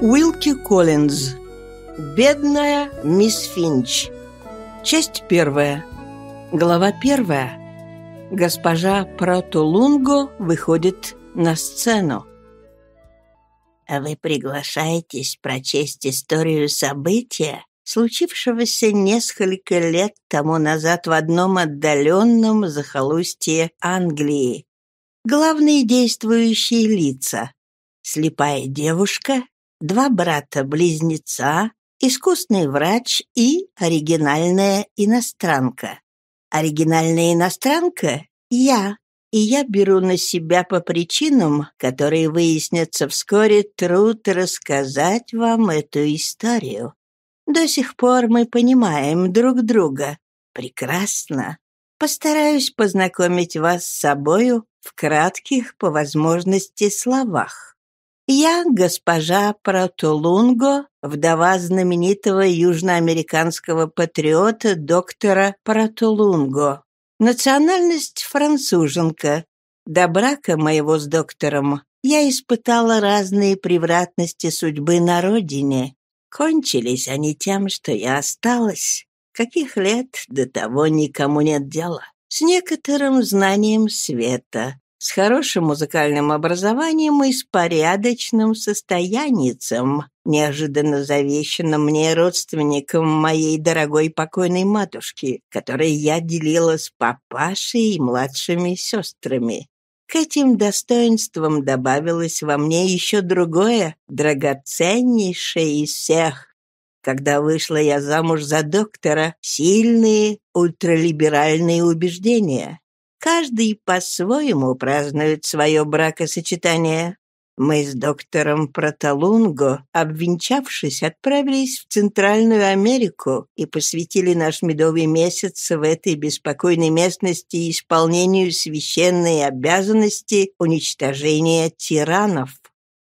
Уилки Коллинз Бедная мисс Финч Часть первая Глава первая Госпожа Протолунго выходит на сцену А «Вы приглашаетесь прочесть историю события, случившегося несколько лет тому назад в одном отдаленном захолустье Англии. Главные действующие лица – слепая девушка, два брата-близнеца, искусный врач и оригинальная иностранка. Оригинальная иностранка – я, и я беру на себя по причинам, которые выяснятся вскоре, труд рассказать вам эту историю. До сих пор мы понимаем друг друга. Прекрасно. Постараюсь познакомить вас с собою в кратких по возможности словах. Я госпожа Протолунго, вдова знаменитого южноамериканского патриота доктора Протолунго. Национальность француженка. До брака моего с доктором я испытала разные превратности судьбы на родине, Кончились они тем, что я осталась. Каких лет до того никому нет дела. С некоторым знанием света, с хорошим музыкальным образованием и с порядочным состояницем, неожиданно завещанным мне родственником моей дорогой покойной матушки, которой я делила с папашей и младшими сестрами. К этим достоинствам добавилось во мне еще другое, драгоценнейшее из всех. Когда вышла я замуж за доктора, сильные ультралиберальные убеждения. Каждый по-своему празднует свое бракосочетание. Мы с доктором Протолунго, обвенчавшись, отправились в Центральную Америку и посвятили наш медовый месяц в этой беспокойной местности исполнению священной обязанности уничтожения тиранов.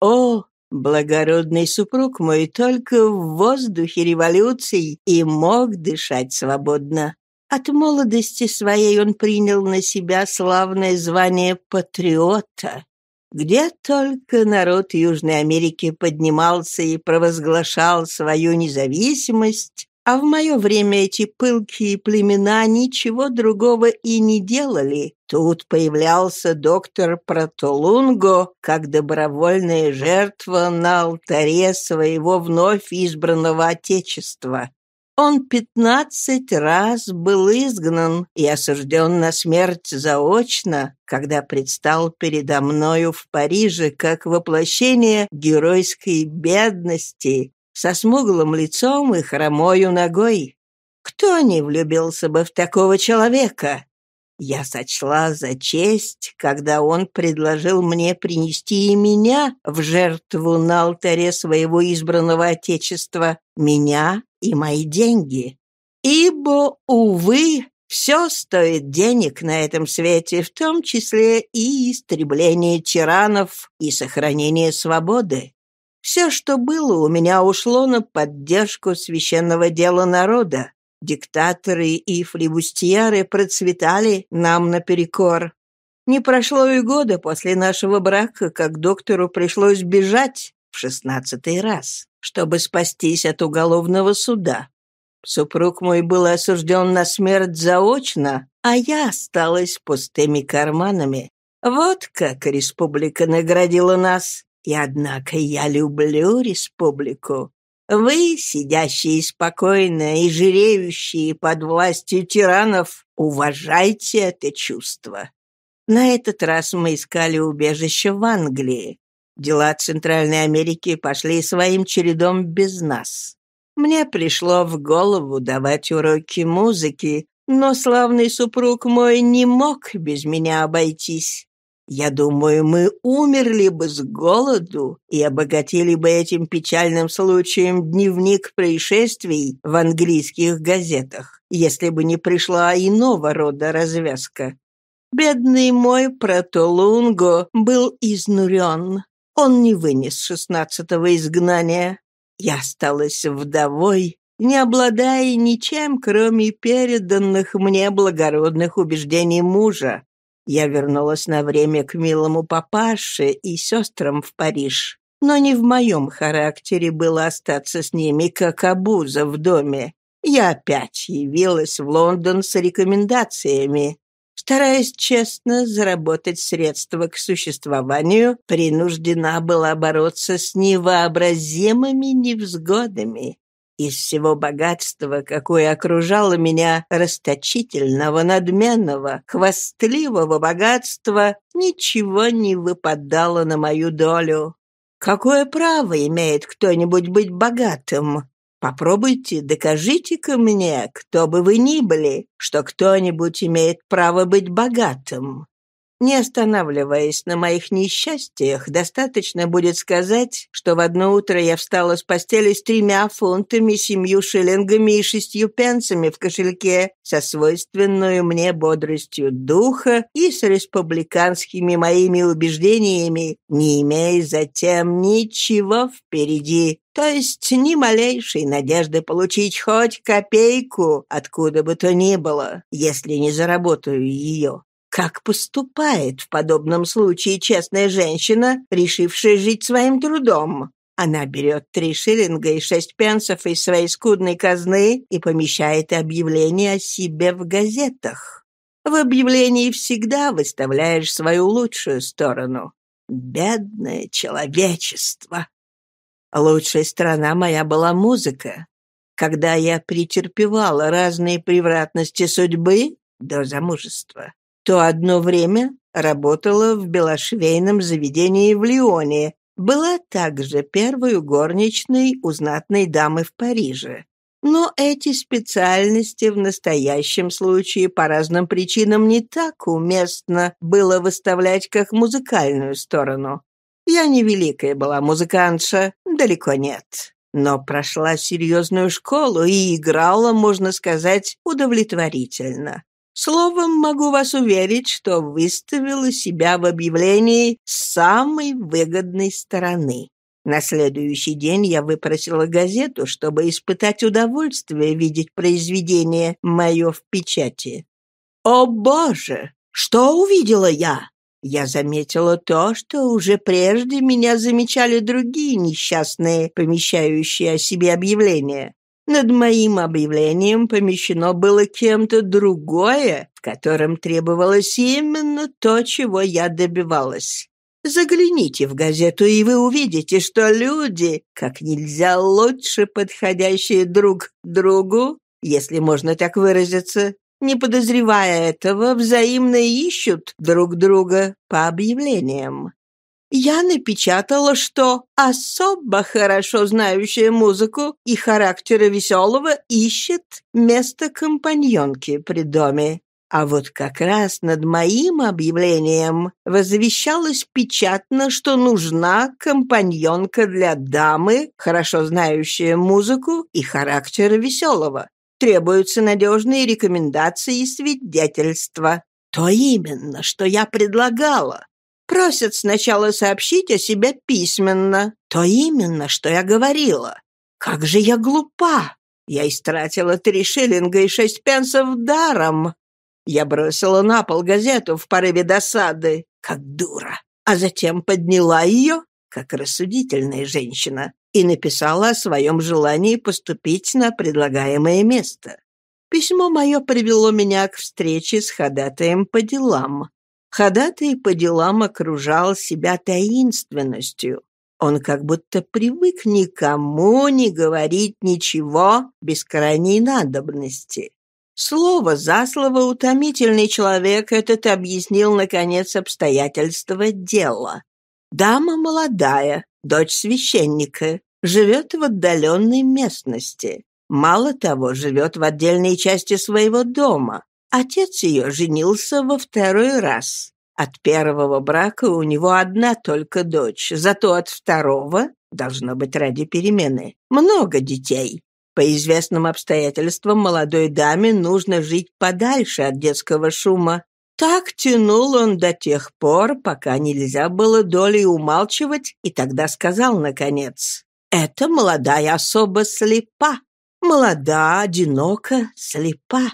О, благородный супруг мой только в воздухе революций и мог дышать свободно. От молодости своей он принял на себя славное звание патриота. Где только народ Южной Америки поднимался и провозглашал свою независимость, а в мое время эти пылкие племена ничего другого и не делали. Тут появлялся доктор Протолунго как добровольная жертва на алтаре своего вновь избранного отечества. Он пятнадцать раз был изгнан и осужден на смерть заочно, когда предстал передо мною в Париже как воплощение геройской бедности со смуглым лицом и хромою ногой. Кто не влюбился бы в такого человека? Я сочла за честь, когда он предложил мне принести и меня в жертву на алтаре своего избранного отечества, меня, и мои деньги. Ибо, увы, все стоит денег на этом свете, в том числе и истребление тиранов и сохранение свободы. Все, что было, у меня ушло на поддержку священного дела народа. Диктаторы и флибустьяры процветали нам наперекор. Не прошло и года после нашего брака, как доктору пришлось бежать, шестнадцатый раз, чтобы спастись от уголовного суда. Супруг мой был осужден на смерть заочно, а я осталась пустыми карманами. Вот как республика наградила нас. И однако я люблю республику. Вы, сидящие спокойно и жиреющие под властью тиранов, уважайте это чувство. На этот раз мы искали убежище в Англии, Дела Центральной Америки пошли своим чередом без нас. Мне пришло в голову давать уроки музыки, но славный супруг мой не мог без меня обойтись. Я думаю, мы умерли бы с голоду и обогатили бы этим печальным случаем дневник происшествий в английских газетах, если бы не пришла иного рода развязка. Бедный мой протолунго был изнурен. Он не вынес шестнадцатого изгнания. Я осталась вдовой, не обладая ничем, кроме переданных мне благородных убеждений мужа. Я вернулась на время к милому папаше и сестрам в Париж. Но не в моем характере было остаться с ними, как обуза в доме. Я опять явилась в Лондон с рекомендациями. Стараясь честно заработать средства к существованию, принуждена была бороться с невообразимыми невзгодами. Из всего богатства, какое окружало меня, расточительного, надменного, хвастливого богатства, ничего не выпадало на мою долю. Какое право имеет кто-нибудь быть богатым? Попробуйте, докажите-ка мне, кто бы вы ни были, что кто-нибудь имеет право быть богатым. Не останавливаясь на моих несчастьях, достаточно будет сказать, что в одно утро я встала с постели с тремя фунтами, семью шиллингами и шестью пенсами в кошельке, со свойственной мне бодростью духа и с республиканскими моими убеждениями, не имея затем ничего впереди, то есть ни малейшей надежды получить хоть копейку, откуда бы то ни было, если не заработаю ее. Как поступает в подобном случае честная женщина, решившая жить своим трудом? Она берет три шиллинга и шесть пенсов из своей скудной казны и помещает объявление о себе в газетах. В объявлении всегда выставляешь свою лучшую сторону. Бедное человечество! Лучшая сторона моя была музыка. Когда я претерпевала разные превратности судьбы до замужества, то одно время работала в белошвейном заведении в Лионе, была также первой горничной у знатной дамы в Париже. Но эти специальности в настоящем случае по разным причинам не так уместно было выставлять как музыкальную сторону. Я не великая была музыкантша, далеко нет, но прошла серьезную школу и играла, можно сказать, удовлетворительно. Словом, могу вас уверить, что выставила себя в объявлении с самой выгодной стороны. На следующий день я выпросила газету, чтобы испытать удовольствие видеть произведение мое в печати. О, Боже! Что увидела я? Я заметила то, что уже прежде меня замечали другие несчастные, помещающие о себе объявления. Над моим объявлением помещено было кем-то другое, в котором требовалось именно то, чего я добивалась. Загляните в газету, и вы увидите, что люди, как нельзя лучше подходящие друг другу, если можно так выразиться, не подозревая этого, взаимно ищут друг друга по объявлениям я напечатала, что особо хорошо знающая музыку и характера веселого ищет место компаньонки при доме. А вот как раз над моим объявлением возвещалось печатно, что нужна компаньонка для дамы, хорошо знающая музыку и характера веселого. Требуются надежные рекомендации и свидетельства. То именно, что я предлагала. Просят сначала сообщить о себе письменно. То именно, что я говорила. Как же я глупа! Я истратила три шиллинга и шесть пенсов даром. Я бросила на пол газету в порыве досады, как дура, а затем подняла ее, как рассудительная женщина, и написала о своем желании поступить на предлагаемое место. Письмо мое привело меня к встрече с ходатаем по делам. Ходатай по делам окружал себя таинственностью. Он как будто привык никому не говорить ничего без крайней надобности. Слово за слово утомительный человек этот объяснил, наконец, обстоятельства дела. Дама молодая, дочь священника, живет в отдаленной местности. Мало того, живет в отдельной части своего дома. Отец ее женился во второй раз. От первого брака у него одна только дочь, зато от второго, должно быть ради перемены, много детей. По известным обстоятельствам молодой даме нужно жить подальше от детского шума. Так тянул он до тех пор, пока нельзя было долей умалчивать, и тогда сказал, наконец, «Эта молодая особа слепа, молода, одинока, слепа.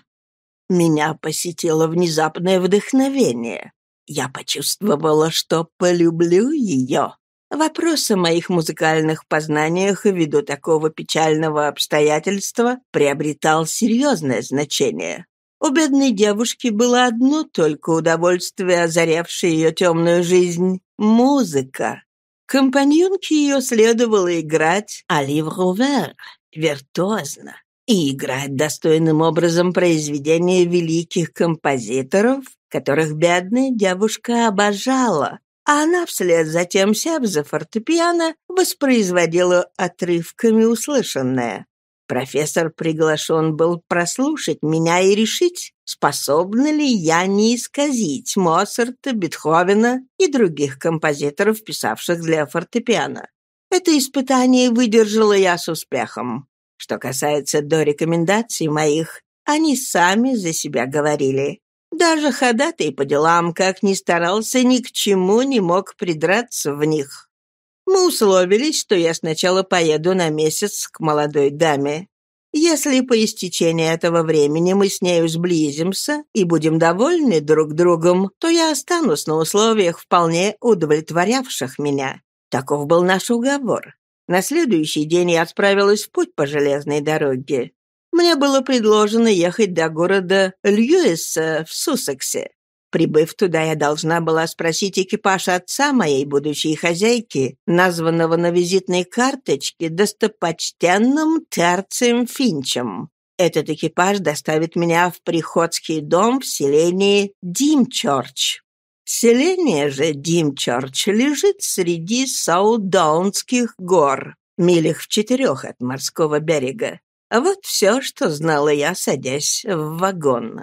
Меня посетило внезапное вдохновение. Я почувствовала, что полюблю ее. Вопрос о моих музыкальных познаниях ввиду такого печального обстоятельства приобретал серьезное значение. У бедной девушки было одно только удовольствие, озарявшее ее темную жизнь — музыка. Компаньонке ее следовало играть «Алив Рувер» виртуозно и играть достойным образом произведения великих композиторов, которых бедная девушка обожала, а она вслед за тем, сев за фортепиано, воспроизводила отрывками услышанное. Профессор приглашен был прослушать меня и решить, способна ли я не исказить Моцарта, Бетховена и других композиторов, писавших для фортепиано. Это испытание выдержала я с успехом. Что касается до рекомендаций моих, они сами за себя говорили. Даже ходатай по делам, как ни старался, ни к чему не мог придраться в них. Мы условились, что я сначала поеду на месяц к молодой даме. Если по истечении этого времени мы с нею сблизимся и будем довольны друг другом, то я останусь на условиях, вполне удовлетворявших меня. Таков был наш уговор. На следующий день я отправилась в путь по железной дороге. Мне было предложено ехать до города Льюиса в Суссексе. Прибыв туда, я должна была спросить экипаж отца моей будущей хозяйки, названного на визитной карточке достопочтенным Терцием Финчем. Этот экипаж доставит меня в приходский дом в селении Димчорч. Селение же Димчорч лежит среди Саудаунских гор, милях в четырех от морского берега. А вот все, что знала я, садясь в вагон.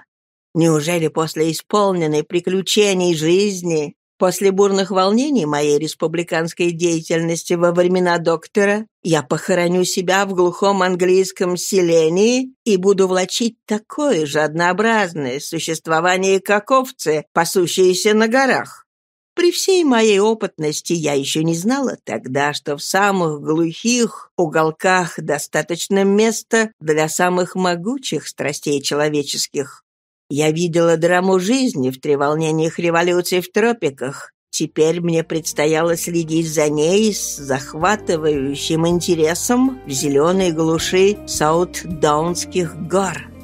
Неужели после исполненной приключений жизни После бурных волнений моей республиканской деятельности во времена доктора я похороню себя в глухом английском селении и буду влачить такое же однообразное существование, как овцы, пасущиеся на горах. При всей моей опытности я еще не знала тогда, что в самых глухих уголках достаточно места для самых могучих страстей человеческих. Я видела драму жизни в треволнениях революции в тропиках. Теперь мне предстояло следить за ней с захватывающим интересом в зеленой глуши саут-даунских гор.